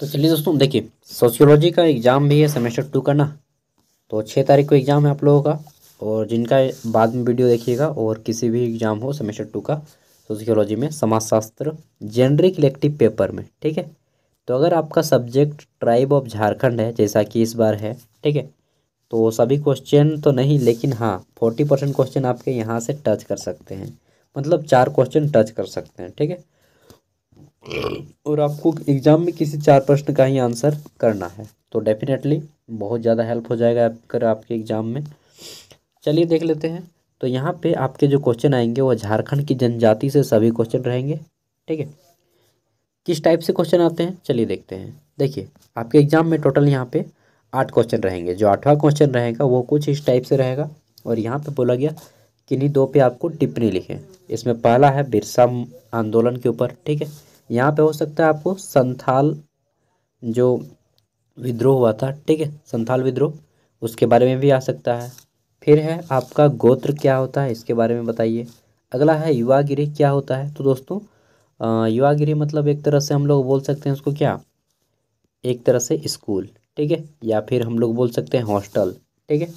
तो चलिए दोस्तों देखिए सोशियोलॉजी का एग्ज़ाम भी है सेमेस्टर टू का ना तो छः तारीख को एग्ज़ाम है आप लोगों का और जिनका बाद में वीडियो देखिएगा और किसी भी एग्ज़ाम हो सेमेस्टर टू का सोशियोलॉजी में समाजशास्त्र जेनरिक इलेक्टिव पेपर में ठीक है तो अगर आपका सब्जेक्ट ट्राइब ऑफ झारखंड है जैसा कि इस बार है ठीक है तो सभी क्वेश्चन तो नहीं लेकिन हाँ फोर्टी परसेंट क्वेश्चन आपके यहाँ से टच कर सकते हैं मतलब चार क्वेश्चन टच कर सकते हैं ठीक है और आपको एग्ज़ाम में किसी चार प्रश्न का ही आंसर करना है तो डेफिनेटली बहुत ज़्यादा हेल्प हो जाएगा अगर आपके एग्ज़ाम में चलिए देख लेते हैं तो यहाँ पे आपके जो क्वेश्चन आएंगे वो झारखंड की जनजाति से सभी क्वेश्चन रहेंगे ठीक है किस टाइप से क्वेश्चन आते हैं चलिए देखते हैं देखिए आपके एग्ज़ाम में टोटल यहाँ पे आठ क्वेश्चन रहेंगे जो आठवां क्वेश्चन रहेगा वो कुछ इस टाइप से रहेगा और यहाँ पे बोला गया किन्हीं दो पे आपको टिप्पणी लिखें इसमें पहला है बिरसा आंदोलन के ऊपर ठीक है यहाँ पे हो सकता है आपको संथाल जो विद्रोह हुआ था ठीक है संथाल विद्रोह उसके बारे में भी आ सकता है फिर है आपका गोत्र क्या होता है इसके बारे में बताइए अगला है युवागिरी क्या होता है तो दोस्तों युवागिरी मतलब एक तरह से हम लोग बोल सकते हैं उसको क्या एक तरह से स्कूल ठीक है या फिर हम लोग बोल सकते हैं हॉस्टल ठीक है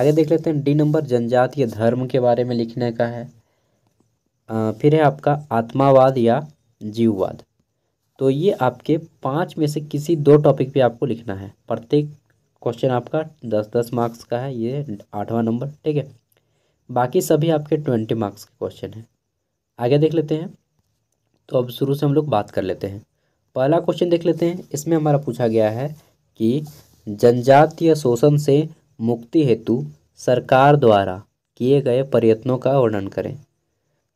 आगे देख लेते हैं डी नंबर जनजातीय धर्म के बारे में लिखने का है आ, फिर है आपका आत्मावाद या जीववाद तो ये आपके पाँच में से किसी दो टॉपिक पे आपको लिखना है प्रत्येक क्वेश्चन आपका दस दस मार्क्स का है ये आठवां नंबर ठीक है बाकी सभी आपके ट्वेंटी मार्क्स के क्वेश्चन हैं आगे देख लेते हैं तो अब शुरू से हम लोग बात कर लेते हैं पहला क्वेश्चन देख लेते हैं इसमें हमारा पूछा गया है कि जनजातीय शोषण से मुक्ति हेतु सरकार द्वारा किए गए प्रयत्नों का वर्णन करें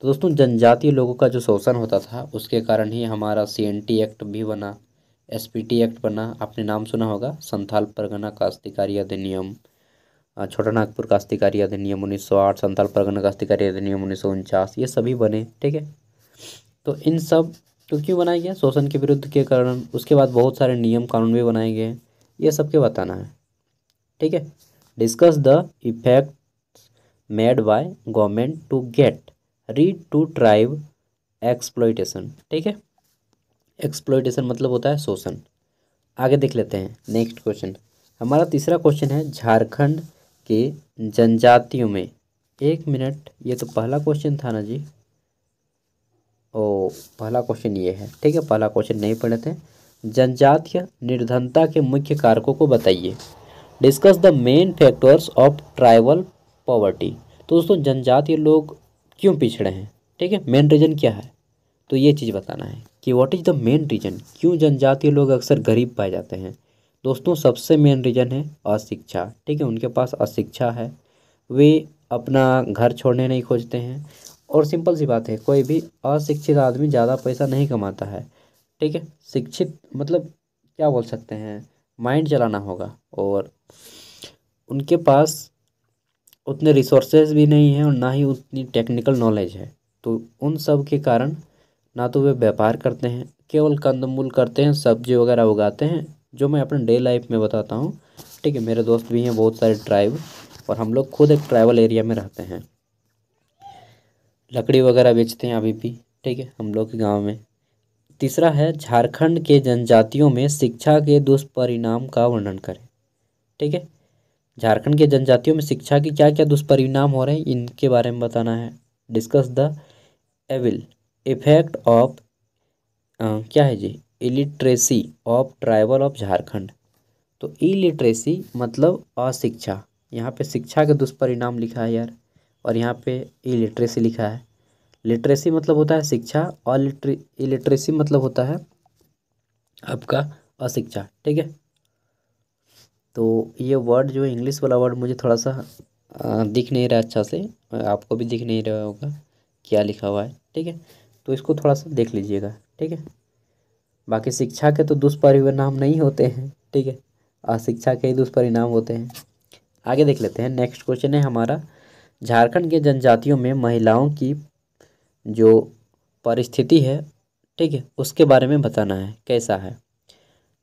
तो दोस्तों जनजातीय लोगों का जो शोषण होता था उसके कारण ही हमारा सी एक्ट भी बना एस एक्ट बना आपने नाम सुना होगा संथाल परगना काश्तिकारी अधिनियम छोटा नागपुर काश्तिकारी अधिनियम उन्नीस सौ आठ संथाल परगना काश्तिकारी अधिनियम उन्नीस सौ उनचास ये सभी बने ठीक है तो इन सब तो क्यों बनाए गए शोषण के विरुद्ध के कारण उसके बाद बहुत सारे नियम कानून भी बनाए गए हैं ये के बताना है ठीक है discuss the effect made by government to get rid to tribe exploitation ठीक है एक्सप्लोइटेशन मतलब होता है शोषण आगे देख लेते हैं नेक्स्ट क्वेश्चन हमारा तीसरा क्वेश्चन है झारखंड के जनजातियों में एक मिनट ये तो पहला क्वेश्चन था ना जी ओ पहला क्वेश्चन ये है ठीक है पहला क्वेश्चन नहीं पढ़े थे जनजातीय निर्धनता के मुख्य कारकों को बताइए discuss the main factors of tribal poverty तो दोस्तों जनजातीय लोग क्यों पिछड़े हैं ठीक है मेन रीज़न क्या है तो ये चीज़ बताना है कि what is the main reason क्यों जनजातीय लोग अक्सर गरीब पाए जाते हैं दोस्तों सबसे मेन रीज़न है अशिक्षा ठीक है उनके पास अशिक्षा है वे अपना घर छोड़ने नहीं खोजते हैं और सिंपल सी बात है कोई भी अशिक्षित आदमी ज़्यादा पैसा नहीं कमाता है ठीक है शिक्षित मतलब क्या बोल सकते हैं माइंड चलाना होगा और उनके पास उतने रिसोर्सेज भी नहीं हैं और ना ही उतनी टेक्निकल नॉलेज है तो उन सब के कारण ना तो वे व्यापार करते हैं केवल कंदमूल करते हैं सब्जी वगैरह उगाते हैं जो मैं अपने डे लाइफ में बताता हूँ ठीक है मेरे दोस्त भी हैं बहुत सारे ट्राइब और हम लोग खुद एक ट्राइबल एरिया में रहते हैं लकड़ी वगैरह बेचते हैं अभी भी ठीक है हम लोग के गाँव में तीसरा है झारखंड के जनजातियों में शिक्षा के दुष्परिणाम का वर्णन करें ठीक है झारखंड के जनजातियों में शिक्षा के क्या क्या दुष्परिणाम हो रहे हैं इनके बारे में बताना है discuss the evil effect of क्या है जी illiteracy of tribal of Jharkhand तो इलिट्रेसी मतलब अशिक्षा यहाँ पे शिक्षा के दुष्परिणाम लिखा है यार और यहाँ पे इलिट्रेसी लिखा है लिटरेसी मतलब होता है शिक्षा और इलिट्रेसी मतलब होता है आपका अशिक्षा ठीक है तो ये वर्ड जो इंग्लिश वाला वर्ड मुझे थोड़ा सा दिख नहीं रहा अच्छा से आपको भी दिख नहीं रहा होगा क्या लिखा हुआ है ठीक है तो इसको थोड़ा सा देख लीजिएगा ठीक है बाकी शिक्षा के तो दुष्परिणाम नहीं होते हैं ठीक है अशिक्षा के ही दुष्परिणाम होते हैं आगे देख लेते हैं नेक्स्ट क्वेश्चन है हमारा झारखंड के जनजातियों में महिलाओं की जो परिस्थिति है ठीक है उसके बारे में बताना है कैसा है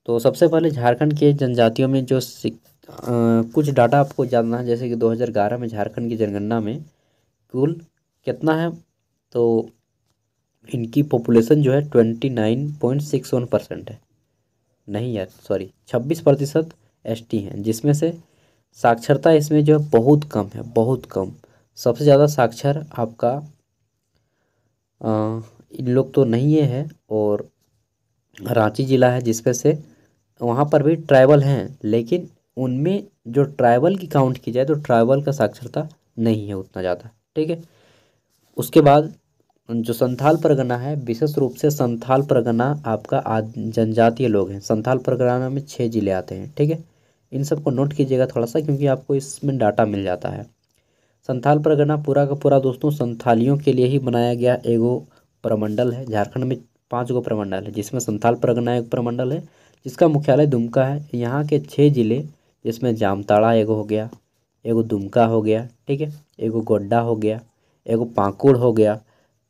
तो सबसे पहले झारखंड के जनजातियों में जो आ, कुछ डाटा आपको जानना है जैसे कि 2011 में झारखंड की जनगणना में कुल कितना है तो इनकी पॉपुलेशन जो है twenty nine point six one percent है नहीं यार सॉरी छब्बीस प्रतिशत एस टी हैं जिसमें से साक्षरता इसमें जो है बहुत कम है बहुत कम सबसे ज़्यादा साक्षर आपका आ, इन लोग तो नहीं है और रांची ज़िला है जिसमें से वहाँ पर भी ट्राइबल हैं लेकिन उनमें जो ट्राइबल की काउंट की जाए तो ट्राइबल का साक्षरता नहीं है उतना ज़्यादा ठीक है उसके बाद जो संथाल परगना है विशेष रूप से संथाल परगना आपका जनजातीय लोग हैं संथाल परगना में छः ज़िले आते हैं ठीक है इन सबको नोट कीजिएगा थोड़ा सा क्योंकि आपको इसमें डाटा मिल जाता है संथाल परगना पूरा का पूरा दोस्तों संथालियों के लिए ही बनाया गया एगो प्रमंडल है झारखंड में पाँच गो प्रमंडल है जिसमें संथाल परगना एक प्रमंडल है जिसका मुख्यालय दुमका है यहाँ के छः ज़िले जिसमें जामताड़ा एगो हो गया एगो दुमका हो गया ठीक है एगो गोड्डा हो गया एगो पाकुड़ हो गया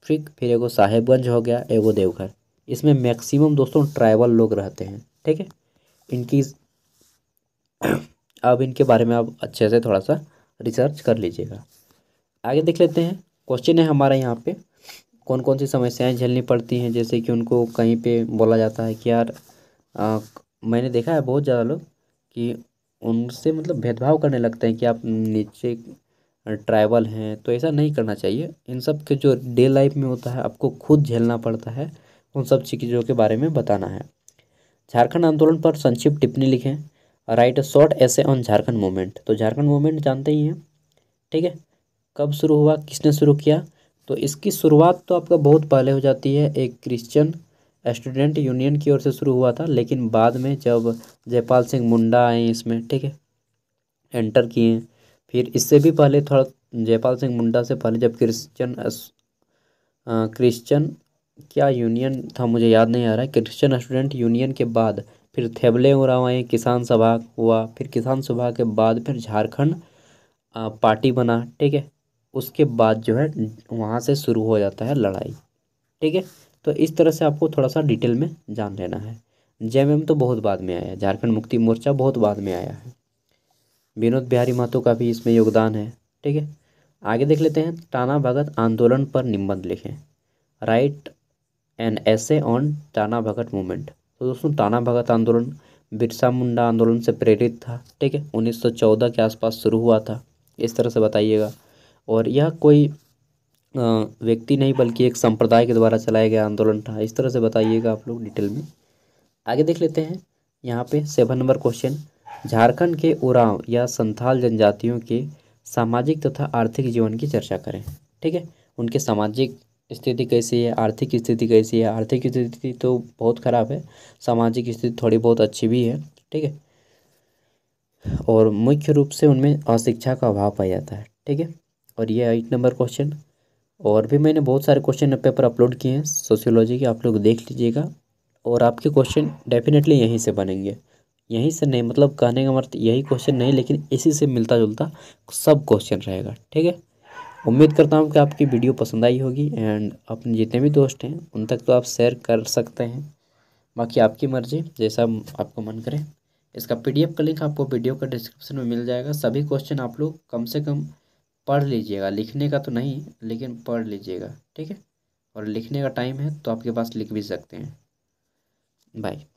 ठीक फिर एगो साहेबगंज हो गया एगो देवघर इसमें मैक्सिमम दोस्तों ट्राइबल लोग रहते हैं ठीक है इनकी अब इनके बारे में आप अच्छे से थोड़ा सा रिसर्च कर लीजिएगा आगे देख लेते हैं क्वेश्चन है हमारा यहाँ पे कौन कौन सी समस्याएं झेलनी पड़ती हैं जैसे कि उनको कहीं पे बोला जाता है कि यार आ, मैंने देखा है बहुत ज़्यादा लोग कि उनसे मतलब भेदभाव करने लगते हैं कि आप नीचे ट्राइबल हैं तो ऐसा नहीं करना चाहिए इन सब के जो डे लाइफ में होता है आपको खुद झेलना पड़ता है उन सब चीज़ों के बारे में बताना है झारखंड आंदोलन पर संक्षिप्त टिप्पणी लिखें write a short essay on Jharkhand movement तो झारखंड मूवमेंट जानते ही हैं ठीक है कब शुरू हुआ किसने शुरू किया तो इसकी शुरुआत तो आपका बहुत पहले हो जाती है एक क्रिश्चियन स्टूडेंट यूनियन की ओर से शुरू हुआ था लेकिन बाद में जब जयपाल सिंह मुंडा आए इसमें ठीक है एंटर किए फिर इससे भी पहले थोड़ा जयपाल सिंह मुंडा से पहले जब क्रिश्चियन क्रिश्चियन क्या यूनियन था मुझे याद नहीं आ रहा है क्रिश्चियन स्टूडेंट यूनियन के बाद फिर थेबले उराव आए किसान सभा हुआ फिर किसान सभा के बाद फिर झारखंड पार्टी बना ठीक है उसके बाद जो है वहाँ से शुरू हो जाता है लड़ाई ठीक है तो इस तरह से आपको थोड़ा सा डिटेल में जान लेना है जेएमएम तो बहुत बाद में आया है झारखंड मुक्ति मोर्चा बहुत बाद में आया है विनोद बिहारी महतो का भी इसमें योगदान है ठीक है आगे देख लेते हैं टाना भगत आंदोलन पर निबंध लिखें write an essay on Tana Bhagat movement तो दोस्तों टाना भगत आंदोलन बिरसा मुंडा आंदोलन से प्रेरित था ठीक है 1914 के आसपास शुरू हुआ था इस तरह से बताइएगा और यह कोई व्यक्ति नहीं बल्कि एक संप्रदाय के द्वारा चलाया गया आंदोलन था इस तरह से बताइएगा आप लोग डिटेल में आगे देख लेते हैं यहाँ पे सेवन नंबर क्वेश्चन झारखंड के उराव या संथाल जनजातियों के सामाजिक तथा आर्थिक जीवन की चर्चा करें ठीक है उनके सामाजिक स्थिति कैसी है आर्थिक स्थिति कैसी है आर्थिक स्थिति तो बहुत ख़राब है सामाजिक स्थिति थोड़ी बहुत अच्छी भी है ठीक है और मुख्य रूप से उनमें अशिक्षा का अभाव पाया जाता है ठीक है और यह एट नंबर क्वेश्चन और भी मैंने बहुत सारे क्वेश्चन पेपर अपलोड किए हैं सोशियोलॉजी के आप लोग देख लीजिएगा और आपके क्वेश्चन डेफिनेटली यहीं से बनेंगे यहीं से नहीं मतलब कहने का मतलब यही क्वेश्चन नहीं लेकिन इसी से मिलता जुलता सब क्वेश्चन रहेगा ठीक है उम्मीद करता हूँ कि आपकी वीडियो पसंद आई होगी एंड अपने जितने भी दोस्त हैं उन तक तो आप शेयर कर सकते हैं बाकी आपकी मर्ज़ी जैसा आपको मन करे इसका पीडीएफ का लिंक आपको वीडियो का डिस्क्रिप्शन में मिल जाएगा सभी क्वेश्चन आप लोग कम से कम पढ़ लीजिएगा लिखने का तो नहीं लेकिन पढ़ लीजिएगा ठीक है और लिखने का टाइम है तो आपके पास लिख भी सकते हैं बाय